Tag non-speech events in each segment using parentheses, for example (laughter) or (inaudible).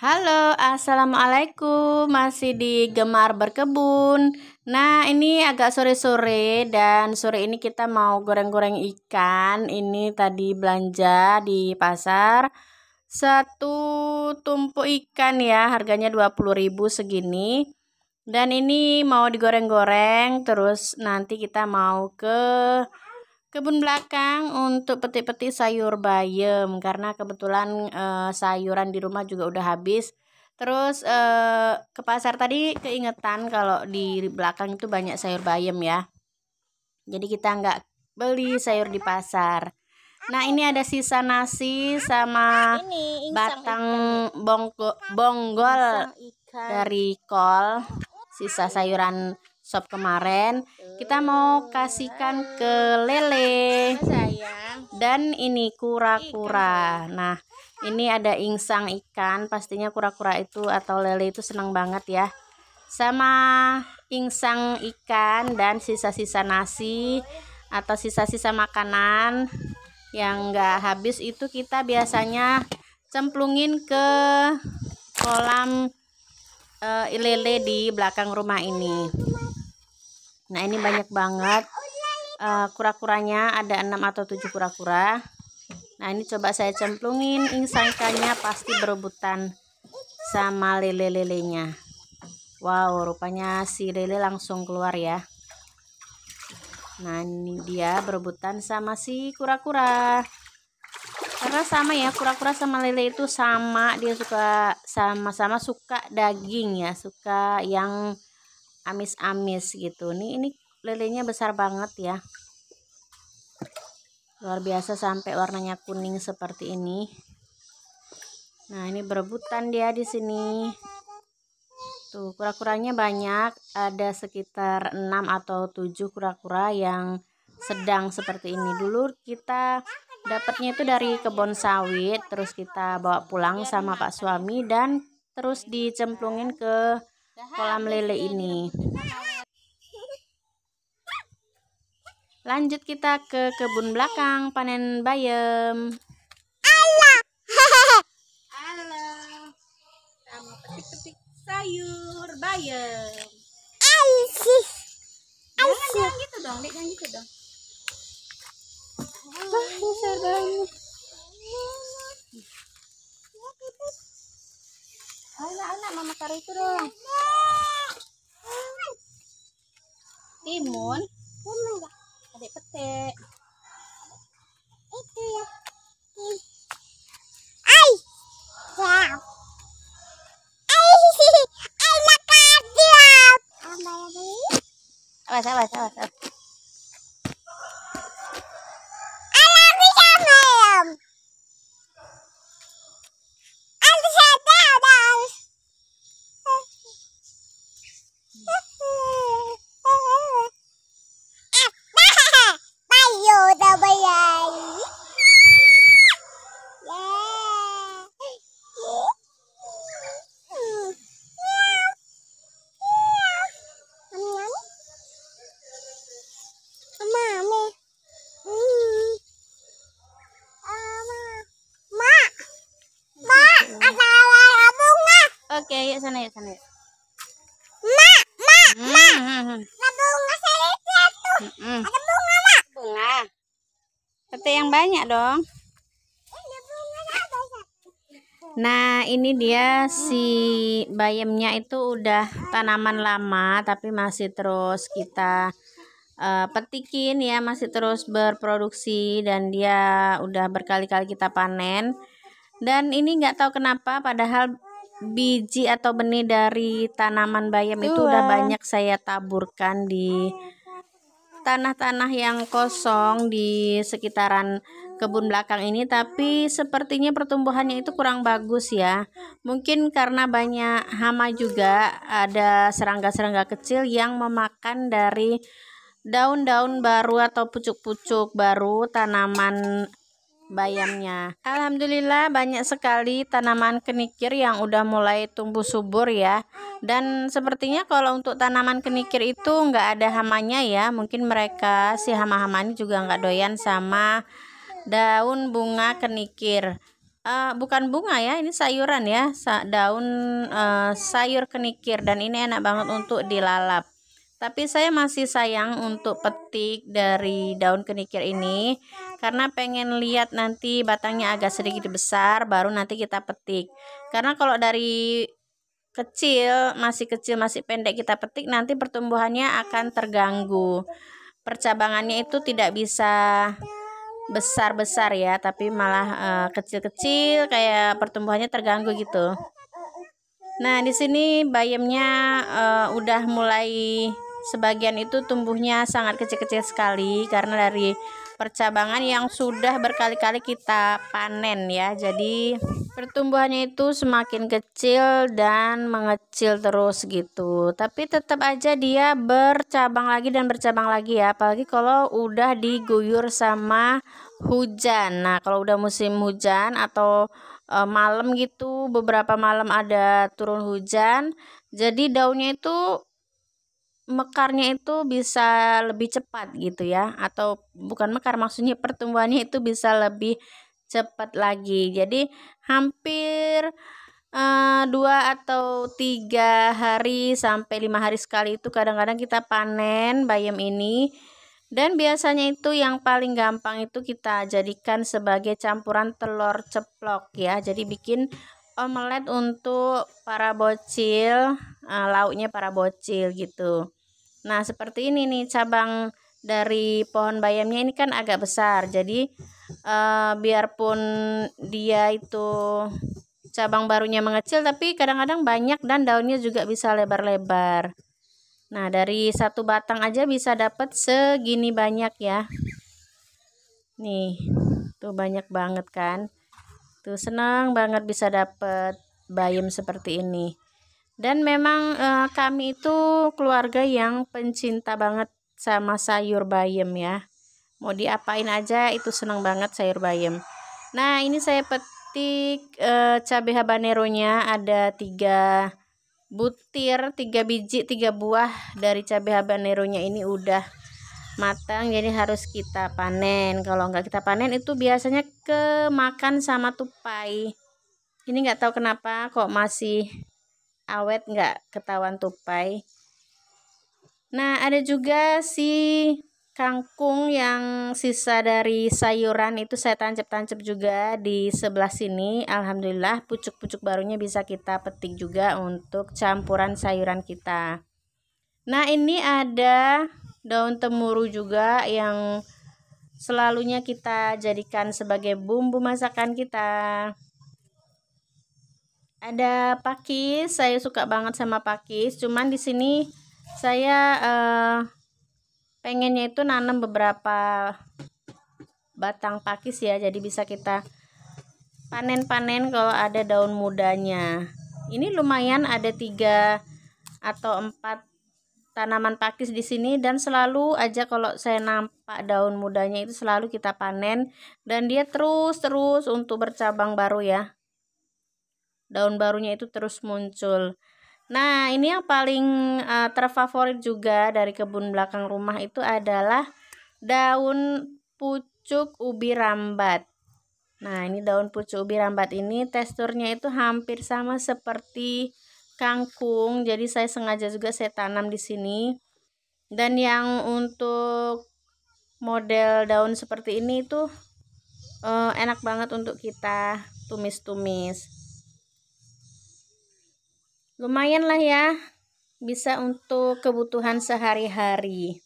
Halo, assalamualaikum. Masih di Gemar Berkebun. Nah, ini agak sore-sore, dan sore ini kita mau goreng-goreng ikan. Ini tadi belanja di pasar satu tumpuk ikan ya, harganya 20.000 segini. Dan ini mau digoreng-goreng, terus nanti kita mau ke kebun belakang untuk peti-peti sayur bayam karena kebetulan e, sayuran di rumah juga udah habis terus e, ke pasar tadi keingetan kalau di belakang itu banyak sayur bayam ya jadi kita nggak beli sayur di pasar nah ini ada sisa nasi sama nah, batang bonggol dari kol sisa sayuran Sop kemarin kita mau kasihkan ke lele dan ini kura-kura nah ini ada insang ikan pastinya kura-kura itu atau lele itu senang banget ya sama insang ikan dan sisa-sisa nasi atau sisa-sisa makanan yang enggak habis itu kita biasanya cemplungin ke kolam uh, lele di belakang rumah ini nah ini banyak banget uh, kura-kuranya ada enam atau tujuh kura-kura nah ini coba saya cemplungin insangkannya pasti berebutan sama lele-lelenya wow rupanya si lele langsung keluar ya nah ini dia berebutan sama si kura-kura karena sama ya kura-kura sama lele itu sama dia suka sama-sama suka daging ya suka yang amis-amis gitu nih ini lelenya besar banget ya luar biasa sampai warnanya kuning seperti ini nah ini berebutan dia di sini tuh kura-kuranya banyak ada sekitar 6 atau 7 kura-kura yang sedang seperti ini dulu kita dapatnya itu dari kebun sawit terus kita bawa pulang sama pak suami dan terus dicemplungin ke kolam lele ini. Lanjut kita ke kebun belakang panen bayam. halo kita mau petik-petik sayur bayam. Asih. Asih. Gitu jangan gitu dong, jangan gitu dong. Wah, besar banget. Anak-anak mama taruh itu dong. lemon Petai yang banyak dong. Nah, ini dia si bayamnya itu udah tanaman lama tapi masih terus kita uh, petikin ya, masih terus berproduksi dan dia udah berkali-kali kita panen. Dan ini nggak tahu kenapa padahal biji atau benih dari tanaman bayam itu udah iya. banyak saya taburkan di tanah-tanah yang kosong di sekitaran kebun belakang ini tapi sepertinya pertumbuhannya itu kurang bagus ya mungkin karena banyak hama juga ada serangga-serangga kecil yang memakan dari daun-daun baru atau pucuk-pucuk baru tanaman bayamnya. Alhamdulillah banyak sekali tanaman kenikir yang udah mulai tumbuh subur ya. Dan sepertinya kalau untuk tanaman kenikir itu nggak ada hamanya ya. Mungkin mereka si hama hamanya juga nggak doyan sama daun bunga kenikir. Uh, bukan bunga ya, ini sayuran ya, daun uh, sayur kenikir dan ini enak banget untuk dilalap tapi saya masih sayang untuk petik dari daun kenikir ini karena pengen lihat nanti batangnya agak sedikit besar baru nanti kita petik karena kalau dari kecil masih kecil masih pendek kita petik nanti pertumbuhannya akan terganggu percabangannya itu tidak bisa besar-besar ya tapi malah eh, kecil-kecil uh, kayak pertumbuhannya terganggu gitu nah di sini bayamnya uh, udah mulai sebagian itu tumbuhnya sangat kecil-kecil sekali karena dari percabangan yang sudah berkali-kali kita panen ya. Jadi pertumbuhannya itu semakin kecil dan mengecil terus gitu. Tapi tetap aja dia bercabang lagi dan bercabang lagi ya. Apalagi kalau udah diguyur sama hujan. Nah, kalau udah musim hujan atau e, malam gitu, beberapa malam ada turun hujan. Jadi daunnya itu mekarnya itu bisa lebih cepat gitu ya atau bukan mekar maksudnya pertumbuhannya itu bisa lebih cepat lagi jadi hampir uh, dua atau tiga hari sampai lima hari sekali itu kadang-kadang kita panen bayam ini dan biasanya itu yang paling gampang itu kita jadikan sebagai campuran telur ceplok ya jadi bikin omelet untuk para bocil uh, lauknya para bocil gitu Nah seperti ini nih cabang dari pohon bayamnya ini kan agak besar jadi uh, biarpun dia itu cabang barunya mengecil tapi kadang-kadang banyak dan daunnya juga bisa lebar-lebar nah dari satu batang aja bisa dapat segini banyak ya nih tuh banyak banget kan tuh senang banget bisa dapat bayam seperti ini dan memang uh, kami itu keluarga yang pencinta banget sama sayur bayam ya mau diapain aja itu senang banget sayur bayam nah ini saya petik uh, cabai habanero nya ada tiga butir tiga biji tiga buah dari cabai habanero nya ini udah matang jadi harus kita panen kalau nggak kita panen itu biasanya kemakan sama tupai ini nggak tahu kenapa kok masih awet nggak ketahuan tupai. Nah, ada juga si kangkung yang sisa dari sayuran itu saya tancap-tancap juga di sebelah sini. Alhamdulillah pucuk-pucuk barunya bisa kita petik juga untuk campuran sayuran kita. Nah, ini ada daun temuru juga yang selalunya kita jadikan sebagai bumbu masakan kita ada pakis saya suka banget sama pakis cuman di sini saya eh, pengennya itu nanam beberapa batang pakis ya jadi bisa kita panen-panen kalau ada daun mudanya ini lumayan ada tiga atau empat tanaman pakis di sini dan selalu aja kalau saya nampak daun mudanya itu selalu kita panen dan dia terus-terus untuk bercabang baru ya daun barunya itu terus muncul nah ini yang paling uh, terfavorit juga dari kebun belakang rumah itu adalah daun pucuk ubi rambat nah ini daun pucuk ubi rambat ini teksturnya itu hampir sama seperti kangkung jadi saya sengaja juga saya tanam di sini dan yang untuk model daun seperti ini itu eh, enak banget untuk kita tumis-tumis lumayan lah ya bisa untuk kebutuhan sehari-hari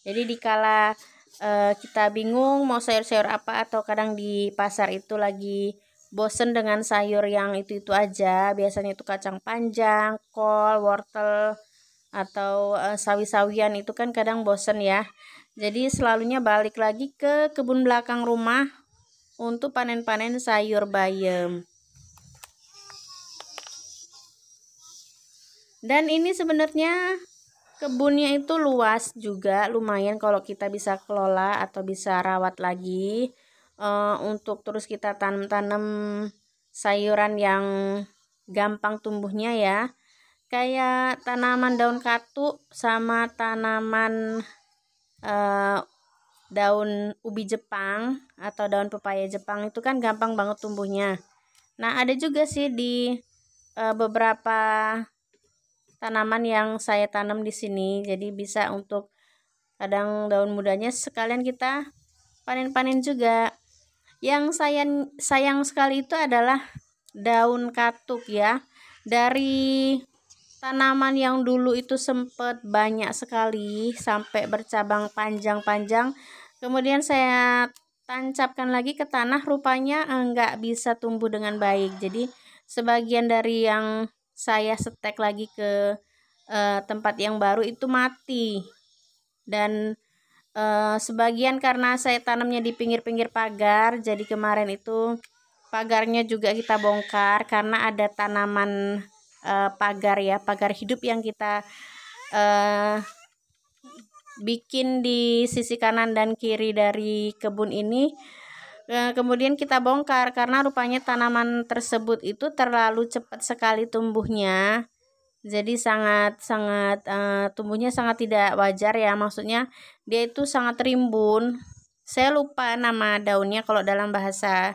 jadi dikala e, kita bingung mau sayur-sayur apa atau kadang di pasar itu lagi bosen dengan sayur yang itu-itu aja biasanya itu kacang panjang kol wortel atau eh, sawi-sawian itu kan kadang bosen ya jadi selalunya balik lagi ke kebun belakang rumah untuk panen-panen sayur bayam dan ini sebenarnya kebunnya itu luas juga lumayan kalau kita bisa kelola atau bisa rawat lagi uh, untuk terus kita tanam-tanam sayuran yang gampang tumbuhnya ya kayak tanaman daun katu sama tanaman uh, daun ubi Jepang atau daun pepaya Jepang itu kan gampang banget tumbuhnya. Nah, ada juga sih di e, beberapa tanaman yang saya tanam di sini jadi bisa untuk kadang daun mudanya sekalian kita panen-panen juga yang sayang sayang sekali itu adalah daun katuk ya dari tanaman yang dulu itu sempat banyak sekali sampai bercabang panjang-panjang kemudian saya tancapkan lagi ke tanah rupanya enggak eh, bisa tumbuh dengan baik jadi sebagian dari yang saya setek lagi ke uh, tempat yang baru itu mati dan uh, sebagian karena saya tanamnya di pinggir-pinggir pagar jadi kemarin itu pagarnya juga kita bongkar karena ada tanaman uh, pagar ya pagar hidup yang kita uh, bikin di sisi kanan dan kiri dari kebun ini Eh, kemudian kita bongkar karena rupanya tanaman tersebut itu terlalu cepat sekali tumbuhnya jadi sangat sangat uh, tumbuhnya sangat tidak wajar ya maksudnya dia itu sangat rimbun saya lupa nama daunnya kalau dalam bahasa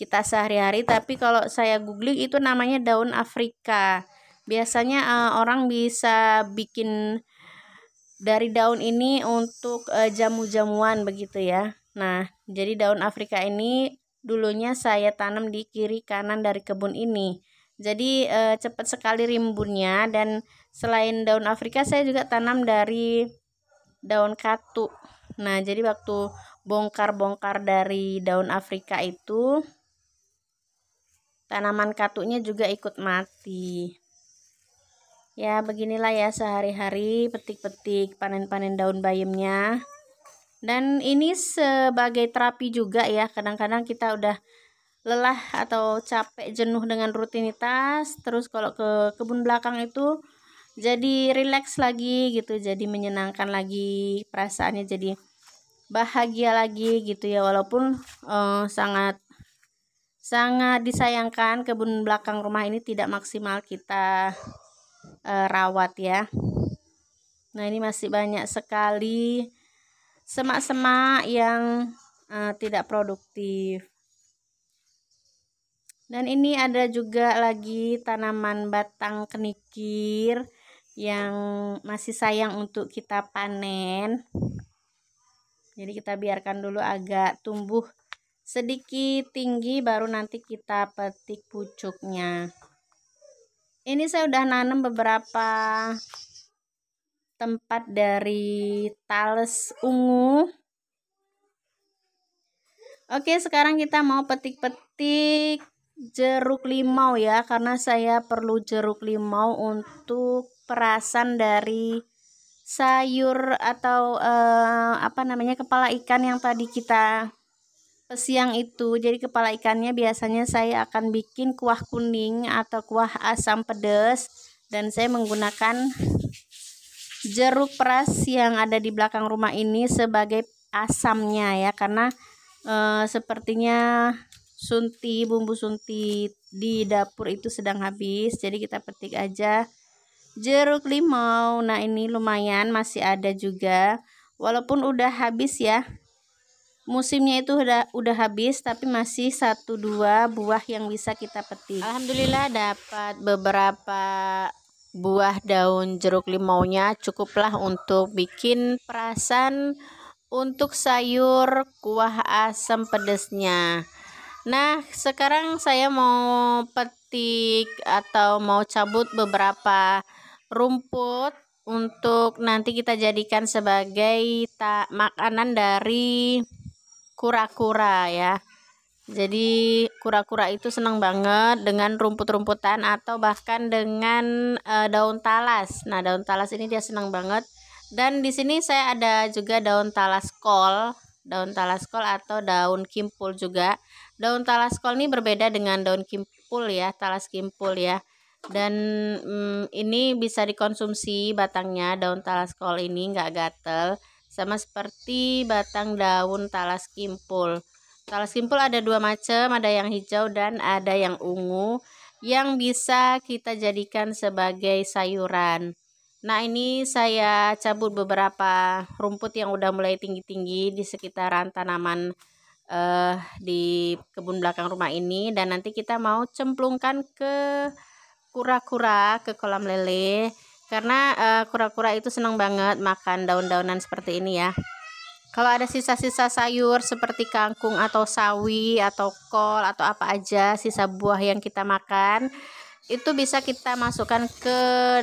kita sehari-hari tapi kalau saya googling itu namanya daun Afrika biasanya uh, orang bisa bikin dari daun ini untuk uh, jamu-jamuan begitu ya Nah, jadi daun Afrika ini dulunya saya tanam di kiri kanan dari kebun ini. Jadi e, cepat sekali rimbunnya dan selain daun Afrika saya juga tanam dari daun katu. Nah, jadi waktu bongkar-bongkar dari daun Afrika itu tanaman katuknya juga ikut mati. Ya, beginilah ya sehari-hari petik-petik panen-panen daun bayamnya. Dan ini sebagai terapi juga ya, kadang-kadang kita udah lelah atau capek jenuh dengan rutinitas, terus kalau ke kebun belakang itu jadi relax lagi gitu, jadi menyenangkan lagi perasaannya jadi bahagia lagi gitu ya walaupun eh, sangat sangat disayangkan kebun belakang rumah ini tidak maksimal kita eh, rawat ya. Nah, ini masih banyak sekali semak-semak yang uh, tidak produktif. Dan ini ada juga lagi tanaman batang kenikir yang masih sayang untuk kita panen. Jadi kita biarkan dulu agak tumbuh sedikit tinggi baru nanti kita petik pucuknya. Ini saya udah nanam beberapa tempat dari tales ungu. Oke, sekarang kita mau petik-petik jeruk limau ya, karena saya perlu jeruk limau untuk perasan dari sayur atau eh, apa namanya kepala ikan yang tadi kita siang itu jadi kepala ikannya biasanya saya akan bikin kuah kuning atau kuah asam pedas dan saya menggunakan jeruk peras yang ada di belakang rumah ini sebagai asamnya ya karena e, sepertinya sunti bumbu sunti di dapur itu sedang habis jadi kita petik aja jeruk limau nah ini lumayan masih ada juga walaupun udah habis ya musimnya itu udah udah habis tapi masih satu dua buah yang bisa kita petik. Alhamdulillah dapat beberapa buah daun jeruk limaunya cukuplah untuk bikin perasan untuk sayur kuah asam pedasnya. nah sekarang saya mau petik atau mau cabut beberapa rumput untuk nanti kita jadikan sebagai tak makanan dari kura-kura ya jadi kura-kura itu senang banget dengan rumput-rumputan atau bahkan dengan uh, daun talas. Nah, daun talas ini dia senang banget. Dan di sini saya ada juga daun talas kol, daun talas kol atau daun kimpul juga. Daun talas kol ini berbeda dengan daun kimpul ya, talas kimpul ya dan hmm, ini bisa dikonsumsi batangnya daun talas kol ini nggak gatel sama seperti batang daun talas kimpul kalau simpul ada dua macam, ada yang hijau dan ada yang ungu yang bisa kita jadikan sebagai sayuran. Nah ini saya cabut beberapa rumput yang udah mulai tinggi-tinggi di sekitaran tanaman eh, di kebun belakang rumah ini dan nanti kita mau cemplungkan ke kura-kura ke kolam lele karena eh, kura-kura eh, itu senang banget makan daun-daunan seperti ini ya. Kalau ada sisa-sisa sayur seperti kangkung atau sawi atau kol atau apa aja sisa buah yang kita makan itu bisa kita masukkan ke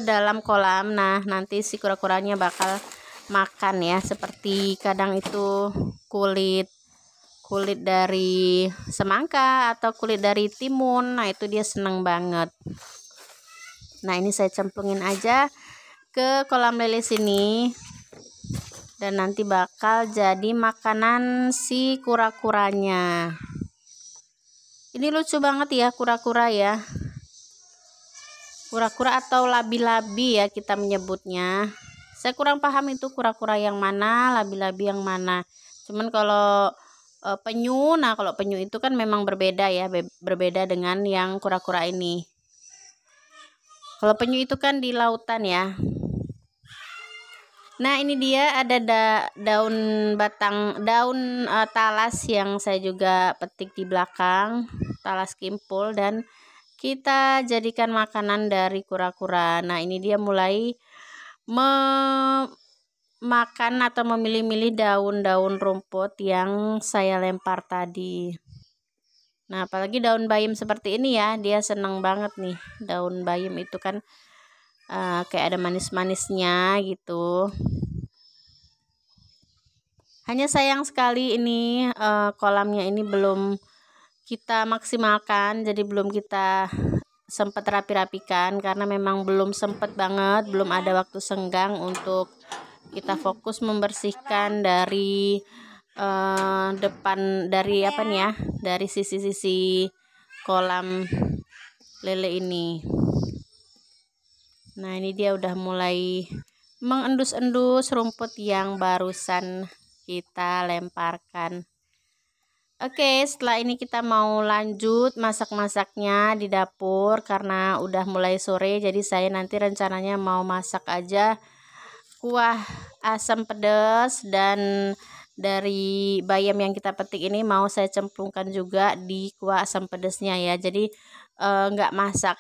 dalam kolam. Nah, nanti si kura-kuranya bakal makan ya seperti kadang itu kulit kulit dari semangka atau kulit dari timun. Nah, itu dia seneng banget. Nah, ini saya cemplungin aja ke kolam lele sini dan nanti bakal jadi makanan si kura-kuranya ini lucu banget ya kura-kura ya kura-kura atau labi-labi ya kita menyebutnya saya kurang paham itu kura-kura yang mana labi-labi yang mana cuman kalau e, penyu nah kalau penyu itu kan memang berbeda ya be berbeda dengan yang kura-kura ini kalau penyu itu kan di lautan ya Nah, ini dia ada da daun batang daun uh, talas yang saya juga petik di belakang, talas kimpul dan kita jadikan makanan dari kura-kura. Nah, ini dia mulai memakan atau memilih-milih daun-daun rumput yang saya lempar tadi. Nah, apalagi daun bayam seperti ini ya, dia senang banget nih daun bayam itu kan uh, kayak ada manis-manisnya gitu hanya sayang sekali ini uh, kolamnya ini belum kita maksimalkan jadi belum kita sempat rapi-rapikan karena memang belum sempat banget belum ada waktu senggang untuk kita fokus membersihkan dari uh, depan dari apa nih ya dari sisi-sisi kolam lele ini Nah ini dia udah mulai mengendus-endus rumput yang barusan kita lemparkan. Oke, setelah ini kita mau lanjut masak-masaknya di dapur karena udah mulai sore. Jadi saya nanti rencananya mau masak aja kuah asam pedas dan dari bayam yang kita petik ini mau saya cemplungkan juga di kuah asam pedasnya ya. Jadi eh, nggak e, masak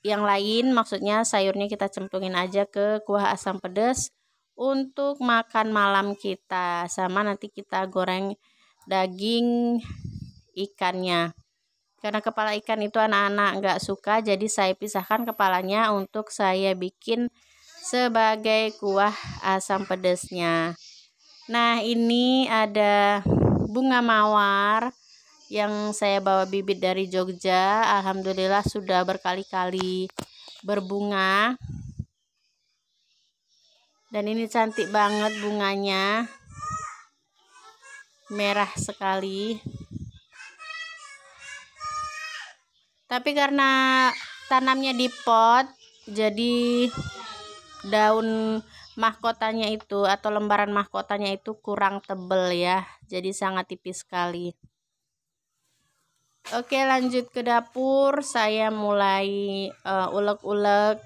yang lain maksudnya sayurnya kita cemplungin aja ke kuah asam pedas untuk makan malam kita sama nanti kita goreng daging ikannya karena kepala ikan itu anak-anak nggak suka jadi saya pisahkan kepalanya untuk saya bikin sebagai kuah asam pedasnya nah ini ada bunga mawar yang saya bawa bibit dari Jogja Alhamdulillah sudah berkali-kali berbunga dan ini cantik banget bunganya merah sekali tapi karena tanamnya di pot jadi daun mahkotanya itu atau lembaran mahkotanya itu kurang tebel ya jadi sangat tipis sekali Oke, lanjut ke dapur. Saya mulai uh, ulek-ulek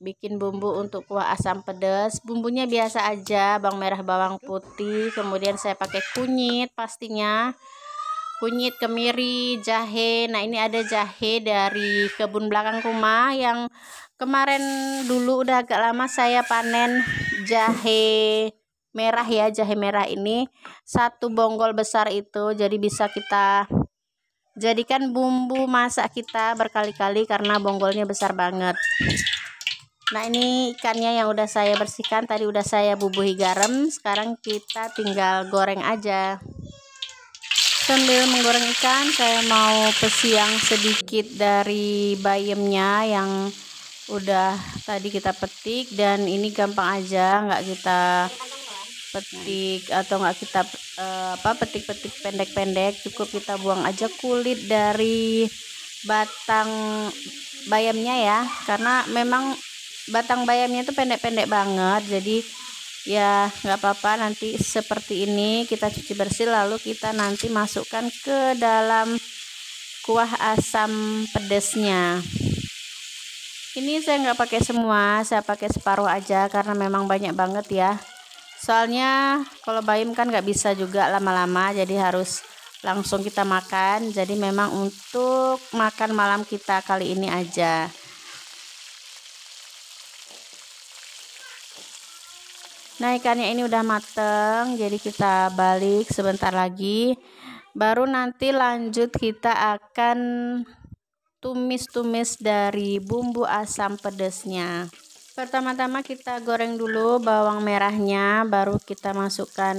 bikin bumbu untuk kuah asam pedas. Bumbunya biasa aja, bawang merah, bawang putih, kemudian saya pakai kunyit pastinya. Kunyit, kemiri, jahe. Nah, ini ada jahe dari kebun belakang rumah yang kemarin dulu udah agak lama saya panen jahe merah ya, jahe merah ini satu bonggol besar itu jadi bisa kita jadikan bumbu masak kita berkali-kali karena bonggolnya besar banget nah ini ikannya yang udah saya bersihkan tadi udah saya bubuhi garam sekarang kita tinggal goreng aja sambil menggoreng ikan saya mau pesiang sedikit dari bayamnya yang udah tadi kita petik dan ini gampang aja nggak kita petik atau enggak kita uh, apa petik-petik pendek-pendek cukup kita buang aja kulit dari batang bayamnya ya karena memang batang bayamnya itu pendek-pendek banget jadi ya nggak apa-apa nanti seperti ini kita cuci bersih lalu kita nanti masukkan ke dalam kuah asam pedesnya ini saya nggak pakai semua saya pakai separuh aja karena memang banyak banget ya soalnya kalau bayam kan nggak bisa juga lama-lama jadi harus langsung kita makan jadi memang untuk makan malam kita kali ini aja nah ikannya ini udah mateng jadi kita balik sebentar lagi baru nanti lanjut kita akan tumis-tumis dari bumbu asam pedasnya Pertama-tama kita goreng dulu bawang merahnya, baru kita masukkan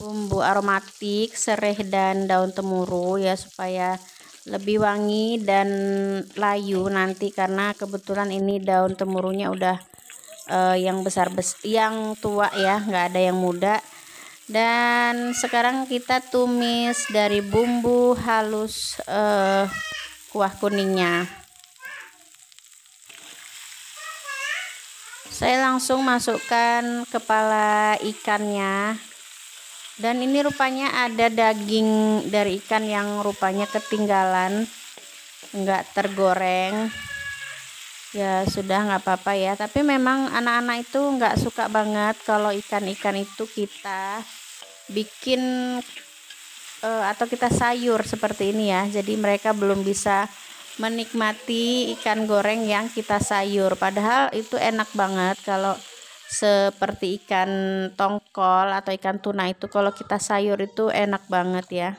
bumbu aromatik, serai dan daun temuru ya supaya lebih wangi dan layu nanti karena kebetulan ini daun temurunya udah uh, yang besar bes yang tua ya, nggak ada yang muda. Dan sekarang kita tumis dari bumbu halus uh, kuah kuningnya. saya langsung masukkan kepala ikannya dan ini rupanya ada daging dari ikan yang rupanya ketinggalan enggak tergoreng ya sudah enggak apa-apa ya tapi memang anak-anak itu enggak suka banget kalau ikan-ikan itu kita bikin eh, atau kita sayur seperti ini ya jadi mereka belum bisa menikmati ikan goreng yang kita sayur. Padahal itu enak banget kalau seperti ikan tongkol atau ikan tuna itu kalau kita sayur itu enak banget ya.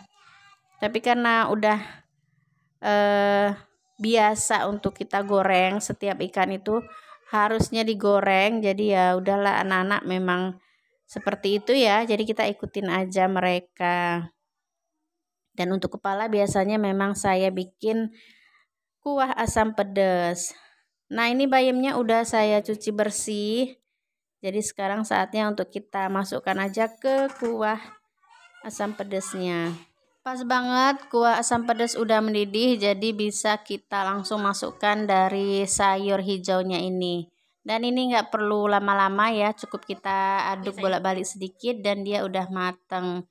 Tapi karena udah eh, biasa untuk kita goreng setiap ikan itu harusnya digoreng. Jadi ya udahlah anak-anak memang seperti itu ya. Jadi kita ikutin aja mereka. Dan untuk kepala biasanya memang saya bikin kuah asam pedas. Nah ini bayamnya udah saya cuci bersih. Jadi sekarang saatnya untuk kita masukkan aja ke kuah asam pedasnya. Pas banget kuah asam pedas udah mendidih jadi bisa kita langsung masukkan dari sayur hijaunya ini. Dan ini nggak perlu lama-lama ya cukup kita aduk ya. bolak-balik sedikit dan dia udah mateng.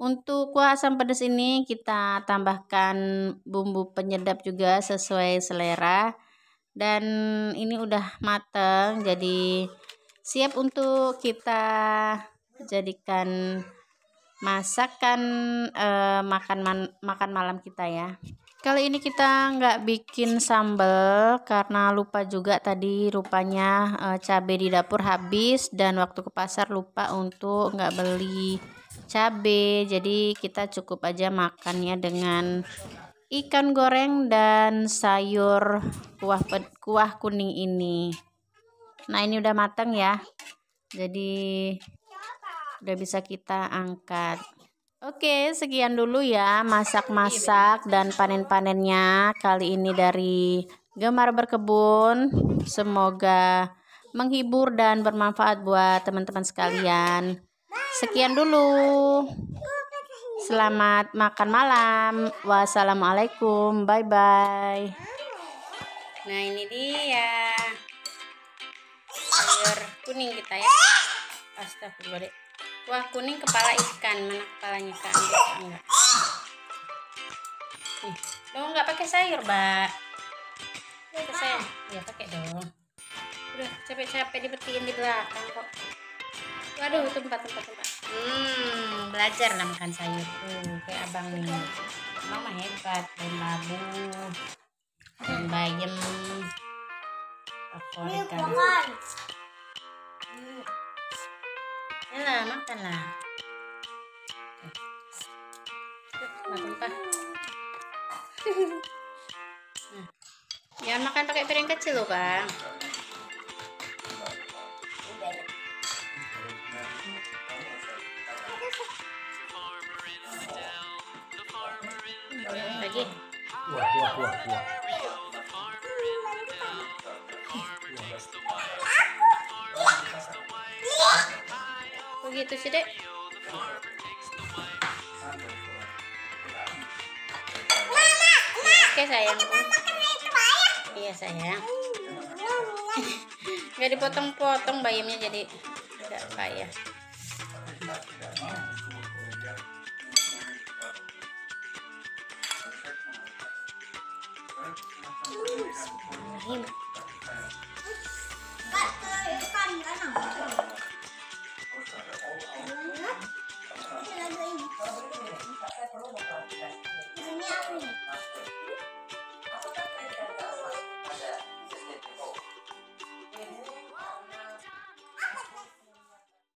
Untuk kuah asam pedas ini kita tambahkan bumbu penyedap juga sesuai selera. Dan ini udah mateng jadi siap untuk kita jadikan masakan eh, makan man, makan malam kita ya. Kali ini kita nggak bikin sambal karena lupa juga tadi rupanya eh, cabai di dapur habis dan waktu ke pasar lupa untuk nggak beli cabai jadi kita cukup aja makannya dengan ikan goreng dan sayur kuah kuah kuning ini nah ini udah mateng ya jadi udah bisa kita angkat Oke, sekian dulu ya masak-masak dan panen-panennya kali ini dari Gemar Berkebun. Semoga menghibur dan bermanfaat buat teman-teman sekalian. Sekian dulu. Selamat makan malam. Wassalamualaikum. Bye bye. Nah, ini dia. Sayur kuning kita ya. Astagfirullah. Wah, kuning kepala ikan. Mana kepalanya Kak? Enggak. Nih, dong enggak pakai sayur, Mbak. Pakai sayur. Ya, pakai dong. Udah capek-capek dipetikin di belakang kok waduh tempat tempat tempat hmm belajar lah makan sayur tuh hmm, kayak abang nih abang mah hebat dan labu dan bayam favorit kamu Yalah, makanlah. Makan lah. (laughs) Hmm. Jangan makan pakai piring kecil loh, Bang. Wah, wah, wah, wah. Begitu sih, Dek. Oke, sayang. Iya, sayang. Enggak dipotong-potong bayamnya jadi enggak payah.